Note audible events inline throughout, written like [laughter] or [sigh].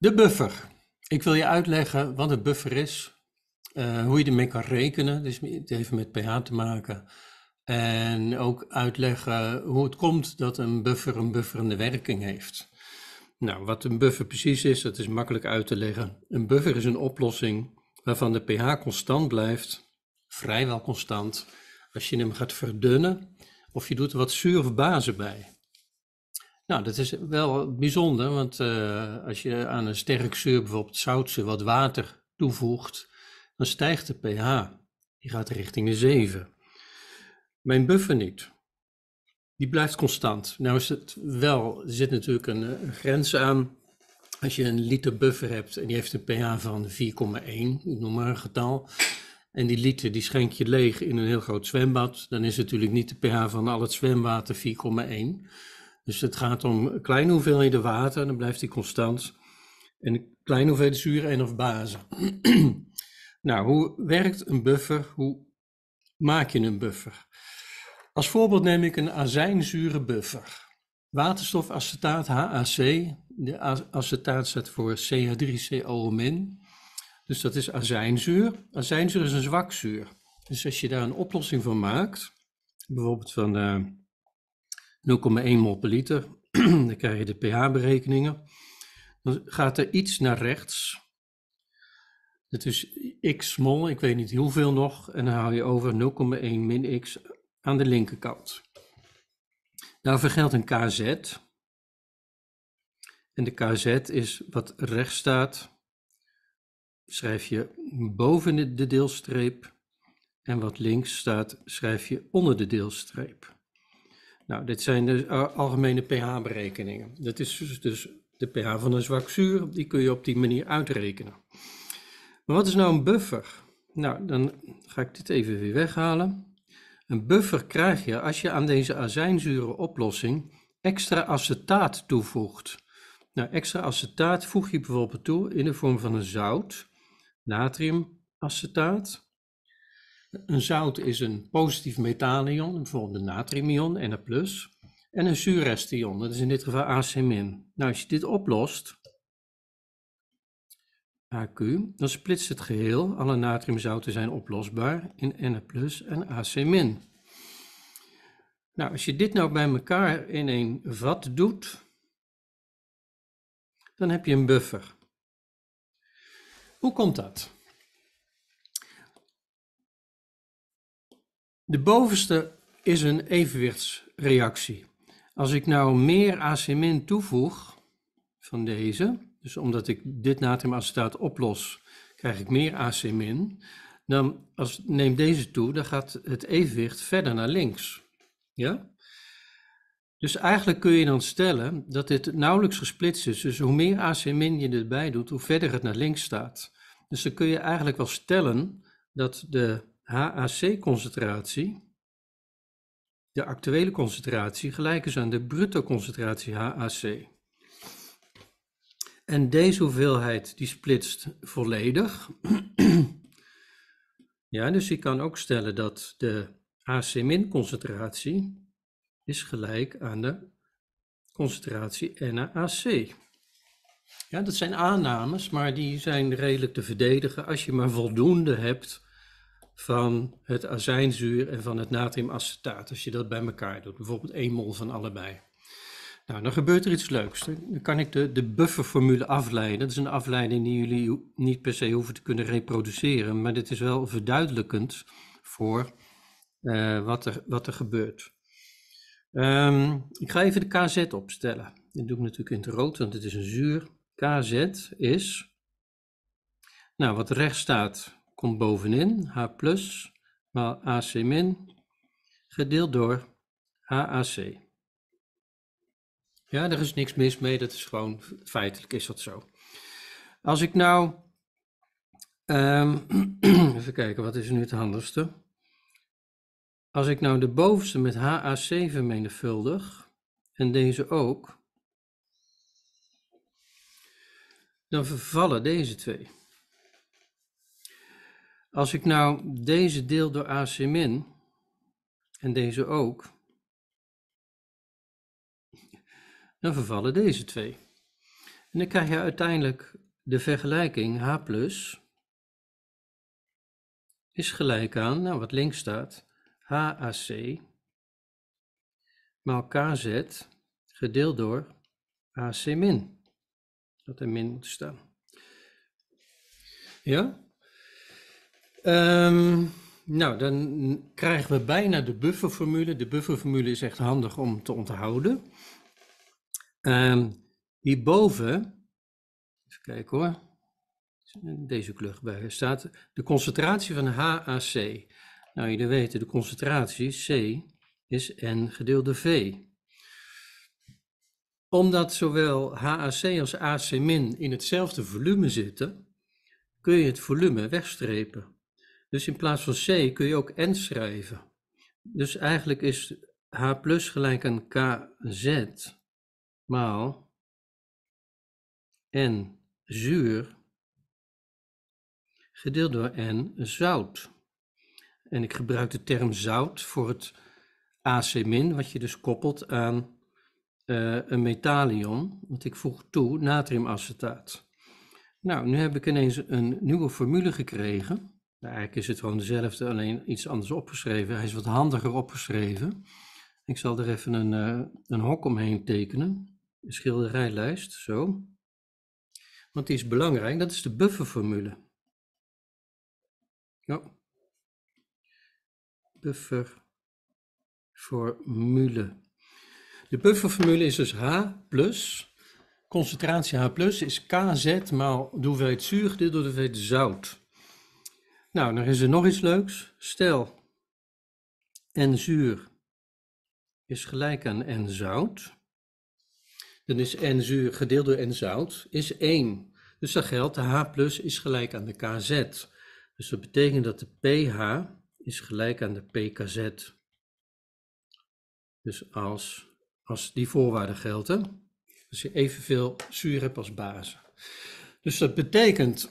De buffer. Ik wil je uitleggen wat een buffer is, eh, hoe je ermee kan rekenen, dus het heeft met pH te maken. En ook uitleggen hoe het komt dat een buffer een bufferende werking heeft. Nou, wat een buffer precies is, dat is makkelijk uit te leggen. Een buffer is een oplossing waarvan de pH constant blijft, vrijwel constant, als je hem gaat verdunnen of je doet er wat zuur of bazen bij. Nou, dat is wel bijzonder, want eh, als je aan een sterk zuur, bijvoorbeeld zoutzuur, wat water toevoegt, dan stijgt de pH. Die gaat richting de 7. Mijn buffer niet. Die blijft constant. Nou is het wel, er zit natuurlijk eh, een, grens aan. Als je een liter buffer hebt en die heeft een pH van 4,1, noem maar een getal. En die liter die schenk je leeg in een heel groot zwembad. Dan is natuurlijk niet de pH van al het zwemwater 4,1. Dus het gaat om kleine hoeveelheden water, dan blijft die constant. En een kleine hoeveelheid zuur en of bazen. [clears throat] nou, hoe werkt een buffer? Hoe maak je een buffer? Als voorbeeld neem ik een azijnzure buffer. Waterstofacetaat HAC. De acetaat staat voor CH3CO-. Dus dat is azijnzuur. Azijnzuur is een zwak zuur. Dus als je daar een oplossing van maakt, bijvoorbeeld van eh, 0,1 mol per liter. [clears throat] Dan krijg je de pH-berekeningen. Dan gaat er iets naar rechts. Dat is x mol, ik weet niet hoeveel nog. En dan haal je over 0,1 min x aan de linkerkant. Daarvoor nou geldt een kz. En de kz is wat rechts staat. Schrijf je boven de deelstreep. En wat links staat, schrijf je onder de deelstreep. Nou, dit zijn de dus algemene pH-berekeningen. Dat is dus, dus de pH van een zwak zuur, die kun je op die manier uitrekenen. Maar wat is nou een buffer? Nou, dan ga ik dit even weer weghalen. Een buffer krijg je als je aan deze azijnzure oplossing extra acetaat toevoegt. Nou, extra acetaat voeg je bijvoorbeeld toe in de vorm van een zout, natriumacetaat. Een zout is een positief metalion, bijvoorbeeld een natriumion en een plus. En een zuurrestion, dat is in dit geval AC-. Nou, als je dit oplost, AQ, dan splitst het geheel. Alle natriumzouten zijn oplosbaar in Na plus en AC-. Nou, als je dit nou bij elkaar in een vat doet, dan heb je een buffer. Hoe komt dat? De bovenste is een evenwichtsreactie. Als ik nou meer acemin toevoeg van deze, dus omdat ik dit natriumacetaat oplos, krijg ik meer acemin. Dan als, neem deze toe, dan gaat het evenwicht verder naar links. Ja? Dus eigenlijk kun je dan stellen dat dit nauwelijks gesplitst is. Dus hoe meer acemin je erbij doet, hoe verder het naar links staat. Dus dan kun je eigenlijk wel stellen dat de HAC-concentratie, de actuele concentratie, gelijk is aan de bruto concentratie HAC. En deze hoeveelheid die splitst volledig. [clears throat] ja, dus ik kan ook stellen dat de AC-concentratie is gelijk aan de concentratie NaAC. Ja, dat zijn aannames, maar die zijn redelijk te verdedigen als je maar voldoende hebt van het azijnzuur en van het natriumacetaat. Als je dat bij elkaar doet, bijvoorbeeld 1 mol van allebei. Nou, dan gebeurt er iets leuks. Dan kan ik de, de bufferformule afleiden. Dat is een afleiding die jullie niet per se hoeven te kunnen reproduceren, maar dit is wel verduidelijkend voor eh, wat, er, wat er gebeurt. Ehm, ik ga even de KZ opstellen. Dit doe ik natuurlijk in het rood, want het is een zuur. KZ is, nou wat rechts staat, komt bovenin, H plus maal AC min, gedeeld door HAC. Ja, er is niks mis mee, dat is gewoon feitelijk is dat zo. Als ik nou, ehm, [clears throat] even kijken, wat is nu het handigste? Als ik nou de bovenste met HAC vermenigvuldig en deze ook, dan vervallen deze twee. Als ik nou deze deel door AC min en deze ook, dan vervallen deze twee. En dan krijg je uiteindelijk de vergelijking h plus is gelijk aan, nou wat links staat, HAC maal KZ gedeeld door AC min. Dat er min moet staan. Ja? Um, nou, dan krijgen we bijna de bufferformule. De bufferformule is echt handig om te onthouden. Um, hierboven, even kijken hoor, deze klug bij staat de concentratie van HAC. Nou, jullie weten, de concentratie C is N gedeelde V. Omdat zowel HAC als AC- in hetzelfde volume zitten, kun je het volume wegstrepen. Dus in plaats van C kun je ook N schrijven. Dus eigenlijk is H plus gelijk aan KZ maal N zuur gedeeld door N zout. En ik gebruik de term zout voor het AC-min, wat je dus koppelt aan eh, een metalion, want ik voeg toe natriumacetaat. Nou, nu heb ik ineens een nieuwe formule gekregen. Nou, eigenlijk is het gewoon dezelfde, alleen iets anders opgeschreven. Hij is wat handiger opgeschreven. Ik zal er even een, eh, een hok omheen tekenen. Een schilderijlijst, zo. Want die is belangrijk, dat is de bufferformule. Ja. Oh. Bufferformule. De bufferformule is dus H plus, concentratie H plus is Kz maal de hoeveelheid zuur gedeeld door de hoeveelheid zout. Nou, dan is er nog iets leuks. Stel, en zuur is gelijk aan en zout. Dan is en zuur gedeeld door en zout is 1. Dus dat geldt, de H plus is gelijk aan de KZ. Dus dat betekent dat de pH is gelijk aan de PKZ. Dus als, als die voorwaarden geldt, als je evenveel zuur hebt als basis. Dus dat betekent, [clears throat]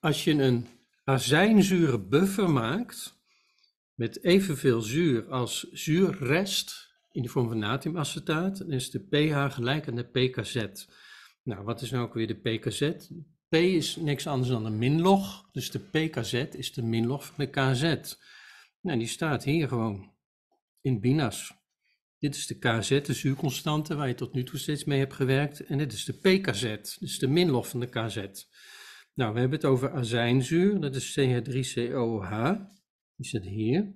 als je een azijnzure buffer maakt met evenveel zuur als zuurrest in de vorm van natriumacetaat, dan is de pH gelijk aan de pkz. Nou, wat is nou ook weer de pkz? P is niks anders dan een minlog, dus de pkz is de minlog van de kz. Nou, die staat hier gewoon in binas. Dit is de kz, de zuurconstante, waar je tot nu toe steeds mee hebt gewerkt. En dit is de pkz, dus de minlog van de kz. Nou, we hebben het over azijnzuur, dat is CH3COH, die zit hier.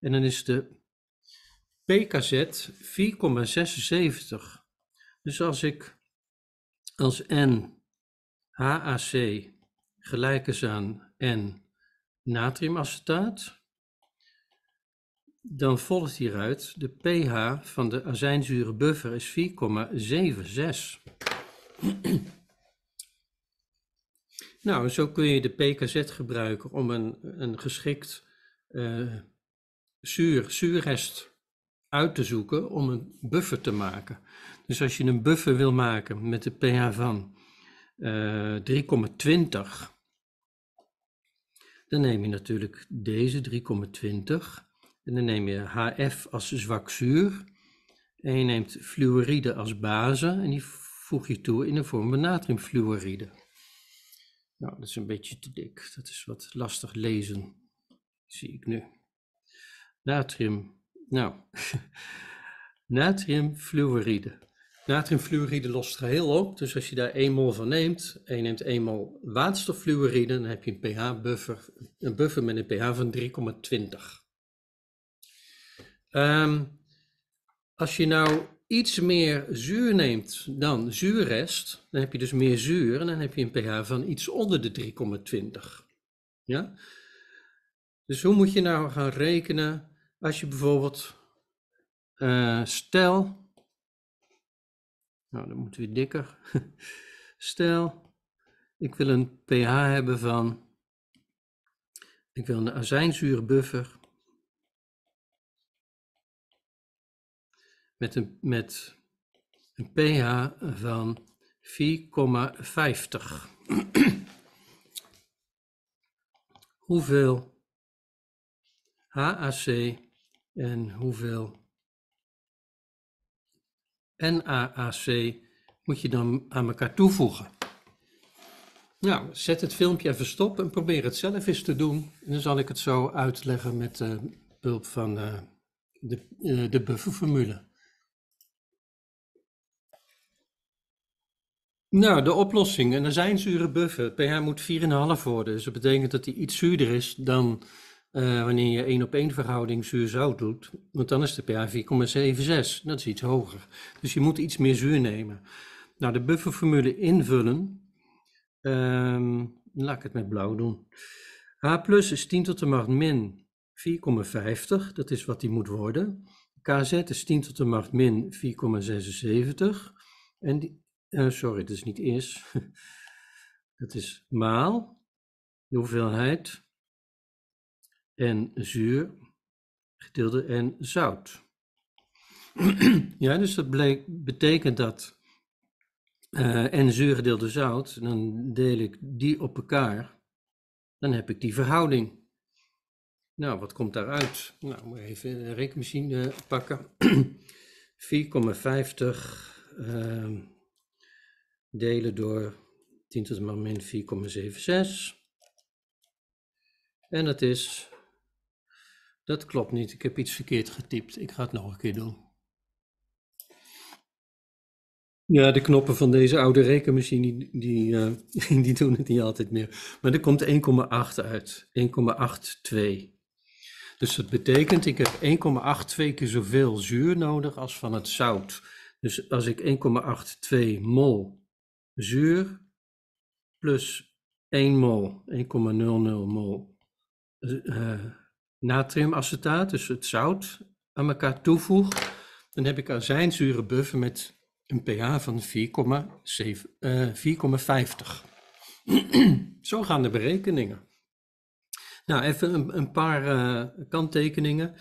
En dan is de PKZ 4,76. Dus als ik als N HAC gelijk is aan N natriumacetaat, dan volgt hieruit de pH van de azijnzure buffer is 4,76. Nou, zo kun je de PKZ gebruiken om een, een geschikt uh, zuur, zuurrest uit te zoeken om een buffer te maken. Dus als je een buffer wil maken met de pH van 3,20, eh, dan neem je natuurlijk deze 3,20 en dan neem je HF als zwak zuur en je neemt fluoride als base en die voeg je toe in de vorm van natriumfluoride. Nou, dat is een beetje te dik. Dat is wat lastig lezen, zie ik nu. Natrium. Nou, [laughs] natriumfluoride. Natriumfluoride lost geheel op. Dus als je daar 1 mol van neemt en je neemt 1 mol waterstoffluoride, dan heb je een pH-buffer, een buffer met een pH van 3,20. Ehm, als je nou iets meer zuur neemt dan zuurrest, dan heb je dus meer zuur en dan heb je een pH van iets onder de 3,20. Ja? Dus hoe moet je nou gaan rekenen als je bijvoorbeeld, eh, stel, nou dat moet weer dikker, [laughs] stel ik wil een pH hebben van, ik wil een azijnzuurbuffer met een, met een pH van 4,50. [clears throat] hoeveel HAC en hoeveel NAAC moet je dan aan elkaar toevoegen. Nou, zet het filmpje even stop en probeer het zelf eens te doen. En dan zal ik het zo uitleggen met eh, eh, de hulp eh, van de, de bufferformule. Nou, de oplossing. En er zijn zure buffen. pH moet 4,5 worden. Dus dat betekent dat die iets zuurder is dan eh, wanneer je 1 op 1 verhouding zuur-zout doet. Want dan is de pH 4,76. Dat is iets hoger. Dus je moet iets meer zuur nemen. Nou, de bufferformule invullen. Ehm, laat ik het met blauw doen. H plus is 10 tot de macht min 4,50. Dat is wat die moet worden. KZ is 10 tot de macht min 4,76. En die, eh, sorry, het is niet is. [laughs] Het is maal de hoeveelheid en zuur gedeelde en zout. [clears throat] ja, dus dat betekent dat uh, en zuur gedeelde zout, dan deel ik die op elkaar, dan heb ik die verhouding. Nou, wat komt daaruit? Nou, moet even een rekenmachine pakken. 4,50 [clears throat] delen door 10 tot de macht min 4,76. En dat is, dat klopt niet, ik heb iets verkeerd getypt. Ik ga het nog een keer doen. Ja, de knoppen van deze oude rekenmachine, die, die, eh, [laughs] die doen het niet altijd meer. Maar er komt 1,8 uit, 1,82. Dus dat betekent, ik heb 1,82 keer zoveel zuur nodig als van het zout. Dus als ik 1,82 mol zuur plus 1 mol, 1,00 mol dus, eh, natriumacetaat, dus het zout, aan elkaar toevoeg, dan heb ik azijnzure buffer met een pH van 4,50. Eh, [clears throat] Zo gaan de berekeningen. Nou, even een, een paar eh, kanttekeningen.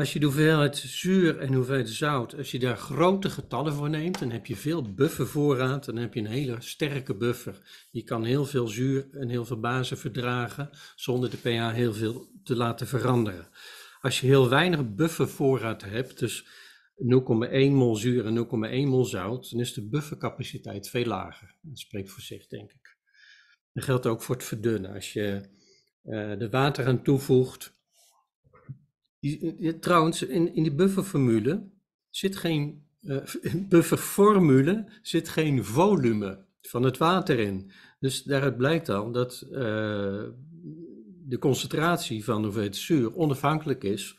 Als je de hoeveelheid zuur en de hoeveelheid zout, als je daar grote getallen voor neemt, dan heb je veel buffervoorraad. Dan heb je een hele sterke buffer. Je kan heel veel zuur en heel veel bazen verdragen zonder de pH heel veel te laten veranderen. Als je heel weinig buffervoorraad hebt, dus 0,1 mol zuur en 0,1 mol zout, dan is de buffercapaciteit veel lager. Dat spreekt voor zich, denk ik. Dat geldt ook voor het verdunnen. Als je uh, er water aan toevoegt, eh, trouwens, in, in die bufferformule zit geen, uh, [laughs] bufferformule zit geen volume van het water in. Dus daaruit blijkt al dat eh, de concentratie van hoeveel zuur onafhankelijk is.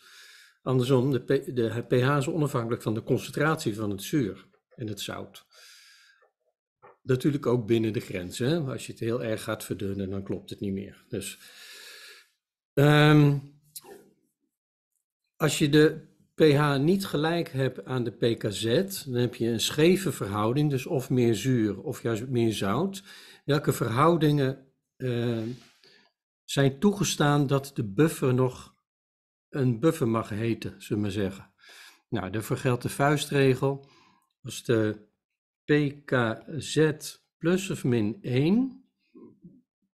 Andersom, de, de pH is onafhankelijk van de concentratie van het zuur en het zout. Natuurlijk ook binnen de grenzen. Als je het heel erg gaat verdunnen, dan klopt het niet meer. Dus ehm, als je de pH niet gelijk hebt aan de pKz, dan heb je een scheve verhouding, dus of meer zuur of juist meer zout. Welke verhoudingen eh, zijn toegestaan dat de buffer nog een buffer mag heten, zullen we maar zeggen. Nou, daarvoor geldt de vuistregel. Als de pKz plus of min 1,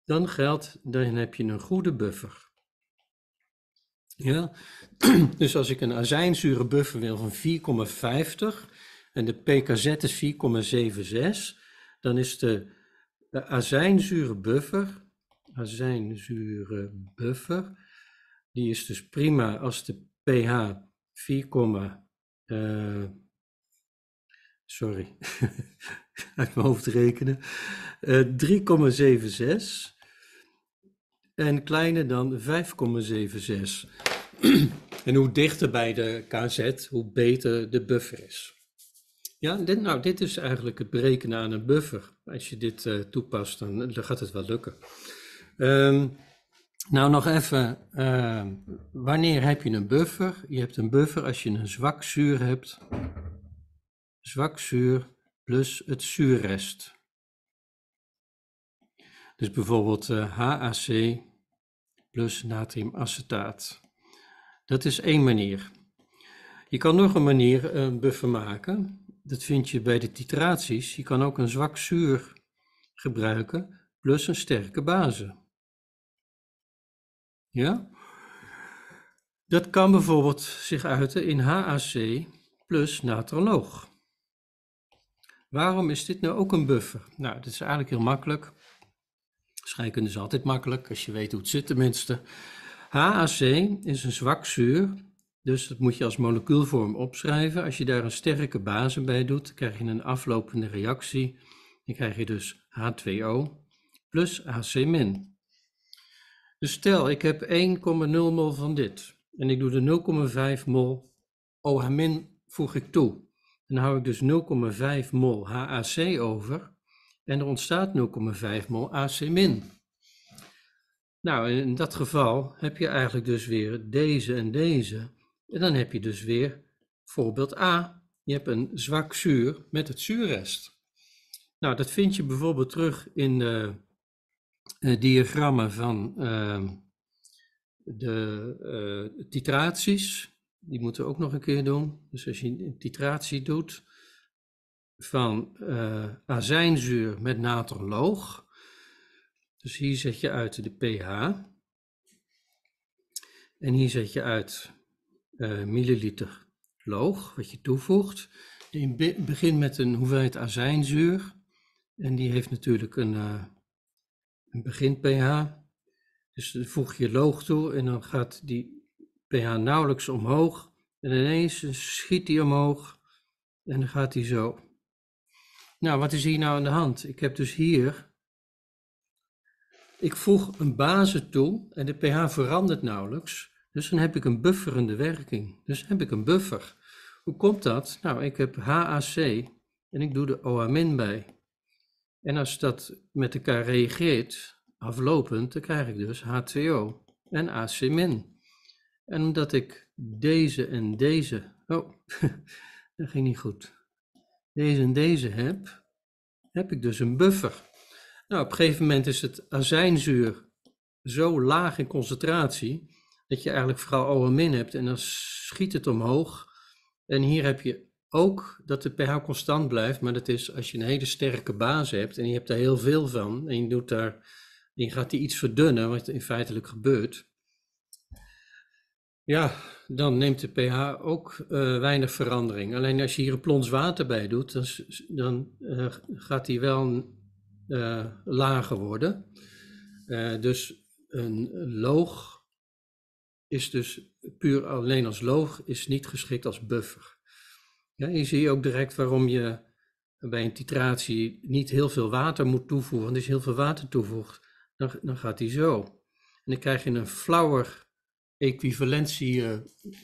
dan geldt, dan heb je een goede buffer. Ja? [clears throat] Dus als ik een azijnzure buffer wil van 4,50 en de PKZ is 4,76, dan is de, azijnzure buffer, azijnzure buffer, die is dus prima als de pH 4, uh, sorry, [laughs] uit mijn hoofd rekenen, 3,76 eh, en kleiner dan 5,76. [clears throat] en hoe dichter bij de KZ, hoe beter de buffer is. Ja, dit, nou, dit is eigenlijk het berekenen aan een buffer. Als je dit eh, toepast, eh, dan, gaat het wel lukken. Ehm, nou, nog even. Ehm, wanneer heb je een buffer? Je hebt een buffer als je een zwak zuur hebt. Zwak zuur plus het zuurrest. Dus bijvoorbeeld HAC eh, plus natriumacetaat. Dat is één manier. Je kan nog een manier een eh, buffer maken. Dat vind je bij de titraties. Je kan ook een zwak zuur gebruiken plus een sterke base. Ja? Dat kan bijvoorbeeld zich uiten in HAC plus natroloog. Waarom is dit nou ook een buffer? Nou, dat is eigenlijk heel makkelijk. Scheikunde is altijd makkelijk als je weet hoe het zit tenminste. HAC is een zwak zuur, dus dat moet je als molecuulvorm opschrijven. Als je daar een sterke base bij doet, krijg je een aflopende reactie. Dan krijg je dus H2O plus HC-. Dus stel, ik heb 1,0 mol van dit en ik doe de 0,5 mol OH- voeg ik toe. Dan hou ik dus 0,5 mol HAC over en er ontstaat 0,5 mol AC min. Nou, in dat geval heb je eigenlijk dus weer deze en deze. En dan heb je dus weer voorbeeld A. Je hebt een zwak zuur met het zuurrest. Nou, dat vind je bijvoorbeeld terug in de eh, eh, diagrammen van ehm, de eh, titraties. Die moeten we ook nog een keer doen. Dus als je een titratie doet, van eh, azijnzuur met natriumloog. Dus hier zet je uit de pH. En hier zet je uit eh, milliliter loog, wat je toevoegt. Je begint met een hoeveelheid azijnzuur. En die heeft natuurlijk een, uh, een begin-pH. Dus dan voeg je loog toe en dan gaat die pH nauwelijks omhoog. En ineens schiet die omhoog en dan gaat die zo nou, wat is hier nou aan de hand? Ik heb dus hier. Ik voeg een base toe en de pH verandert nauwelijks. Dus dan heb ik een bufferende werking. Dus heb ik een buffer. Hoe komt dat? Nou, ik heb HAC en ik doe de OH- bij. En als dat met elkaar reageert, aflopend, dan krijg ik dus H2O en AC-. En omdat ik deze en deze. Oh, [laughs] dat ging niet goed deze en deze heb, heb ik dus een buffer. Nou, op een gegeven moment is het azijnzuur zo laag in concentratie dat je eigenlijk vooral OMIN hebt en dan schiet het omhoog. En hier heb je ook dat de pH constant blijft, maar dat is als je een hele sterke baas hebt en je hebt daar heel veel van en je, doet daar, en je gaat die iets verdunnen, wat in feitelijk gebeurt, ja, dan neemt de pH ook eh, weinig verandering. Alleen als je hier een plons water bij doet, dan, dan eh, gaat die wel eh, lager worden. dus een loog is dus puur alleen als loog is niet geschikt als buffer. Ja, je ziet ook direct waarom je bij een titratie niet heel veel water moet toevoegen. Want als je heel veel water toevoegt, dan, dan gaat die zo. En dan krijg je een flauwer equivalentie,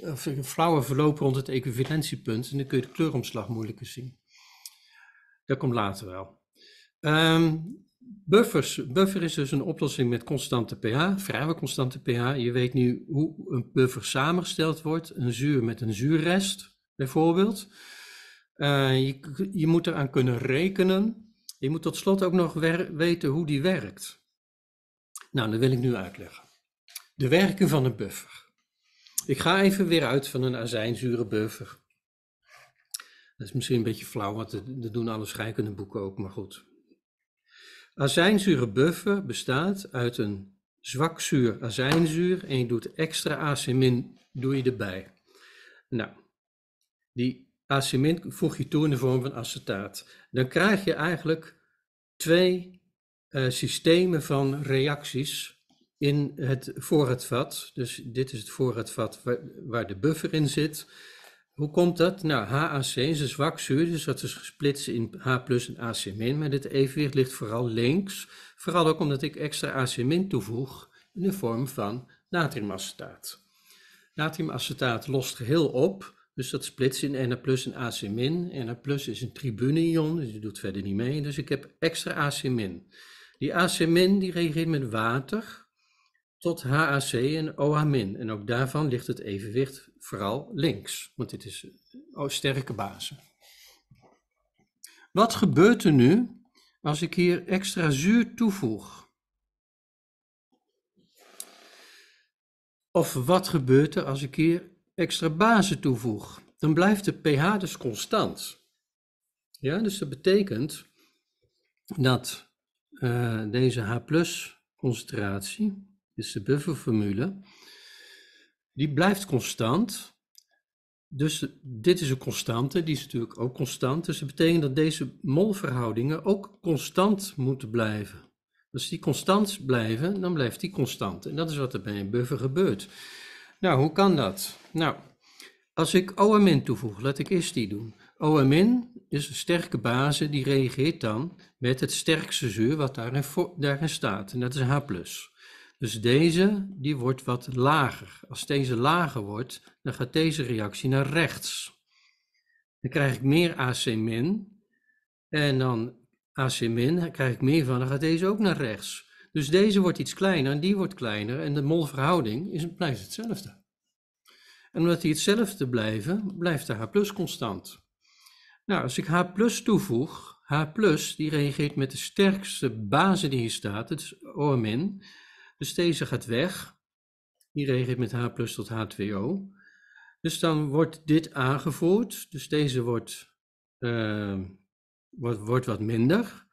eh, flauwe verlopen rond het equivalentiepunt. En dan kun je de kleuromslag moeilijker zien. Dat komt later wel. Um, buffers. Buffer is dus een oplossing met constante pH, vrijwel constante pH. Je weet nu hoe een buffer samengesteld wordt. Een zuur met een zuurrest, bijvoorbeeld. Eh, je, je moet eraan kunnen rekenen. Je moet tot slot ook nog weten hoe die werkt. Nou, dat wil ik nu uitleggen. De werking van een buffer. Ik ga even weer uit van een azijnzure buffer. Dat is misschien een beetje flauw, want dat doen alle boeken ook, maar goed. Azijnzure buffer bestaat uit een zwakzuur azijnzuur en je doet extra acemin doe je erbij. Nou, die acemin voeg je toe in de vorm van acetaat. Dan krijg je eigenlijk twee eh, systemen van reacties in het voorraadvat. Dus dit is het voorraadvat waar, waar, de buffer in zit. Hoe komt dat? Nou, HAC is een zwak zuur, dus dat is gesplitst in H en AC Maar dit evenwicht ligt vooral links. Vooral ook omdat ik extra AC toevoeg in de vorm van natriumacetaat. Natriumacetaat lost geheel op, dus dat splitst in Na plus en AC min. Na plus is een tribune-ion, dus die doet verder niet mee. Dus ik heb extra AC min. Die AC min die reageert met water, tot HAC en OH-. En ook daarvan ligt het evenwicht vooral links, want dit is oh, sterke bazen. Wat gebeurt er nu als ik hier extra zuur toevoeg? Of wat gebeurt er als ik hier extra bazen toevoeg? Dan blijft de pH dus constant. Ja, dus dat betekent dat eh, deze H-concentratie is dus de bufferformule, die blijft constant. Dus dit is een constante, die is natuurlijk ook constant. Dus dat betekent dat deze molverhoudingen ook constant moeten blijven. Als die constant blijven, dan blijft die constant. En dat is wat er bij een buffer gebeurt. Nou, hoe kan dat? Nou, als ik OH- toevoeg, laat ik eerst die doen. OH- is een sterke base, die reageert dan met het sterkste zuur wat daarin, daarin staat. En dat is H+. Dus deze, die wordt wat lager. Als deze lager wordt, dan gaat deze reactie naar rechts. Dan krijg ik meer AC min. En dan AC min, daar krijg ik meer van, dan gaat deze ook naar rechts. Dus deze wordt iets kleiner en die wordt kleiner en de molverhouding is blijft hetzelfde. En omdat die hetzelfde blijven, blijft de H constant. Nou, als ik H toevoeg, H die reageert met de sterkste base die hier staat, het is OMin. Dus deze gaat weg. Die reageert met H plus tot H2O. Dus dan wordt dit aangevoerd. Dus deze wordt, ehm, wordt, wordt wat minder.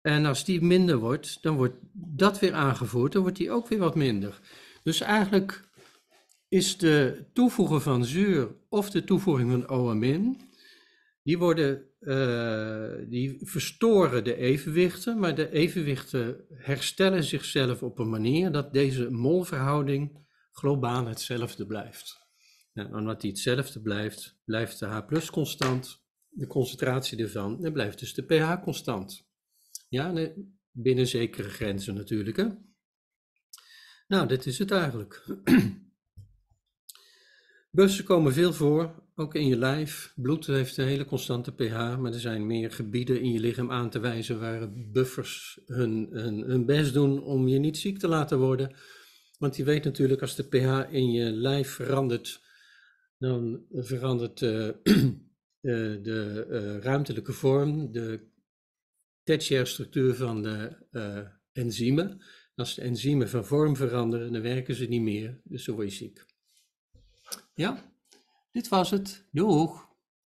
En als die minder wordt, dan wordt dat weer aangevoerd. Dan wordt die ook weer wat minder. Dus eigenlijk is de toevoegen van zuur of de toevoeging van min. die worden eh, die verstoren de evenwichten, maar de evenwichten herstellen zichzelf op een manier dat deze molverhouding globaal hetzelfde blijft. Nou, en omdat die hetzelfde blijft, blijft de H constant, de concentratie ervan, en blijft dus de pH constant. Ja, eh, binnen zekere grenzen natuurlijk. Hè? Nou, dit is het eigenlijk. [clears throat] Bussen komen veel voor ook in je lijf. Bloed heeft een hele constante pH, maar er zijn meer gebieden in je lichaam aan te wijzen waar buffers hun, hun, best doen om je niet ziek te laten worden. Want je weet natuurlijk, als de pH in je lijf verandert, dan verandert eh, [clears throat] eh, de, de eh, ruimtelijke vorm, de tertiaire structuur van de uh, enzymen. als de enzymen van vorm veranderen, dan werken ze niet meer, dus dan word je ziek. Ja? Dit was het. Doeg!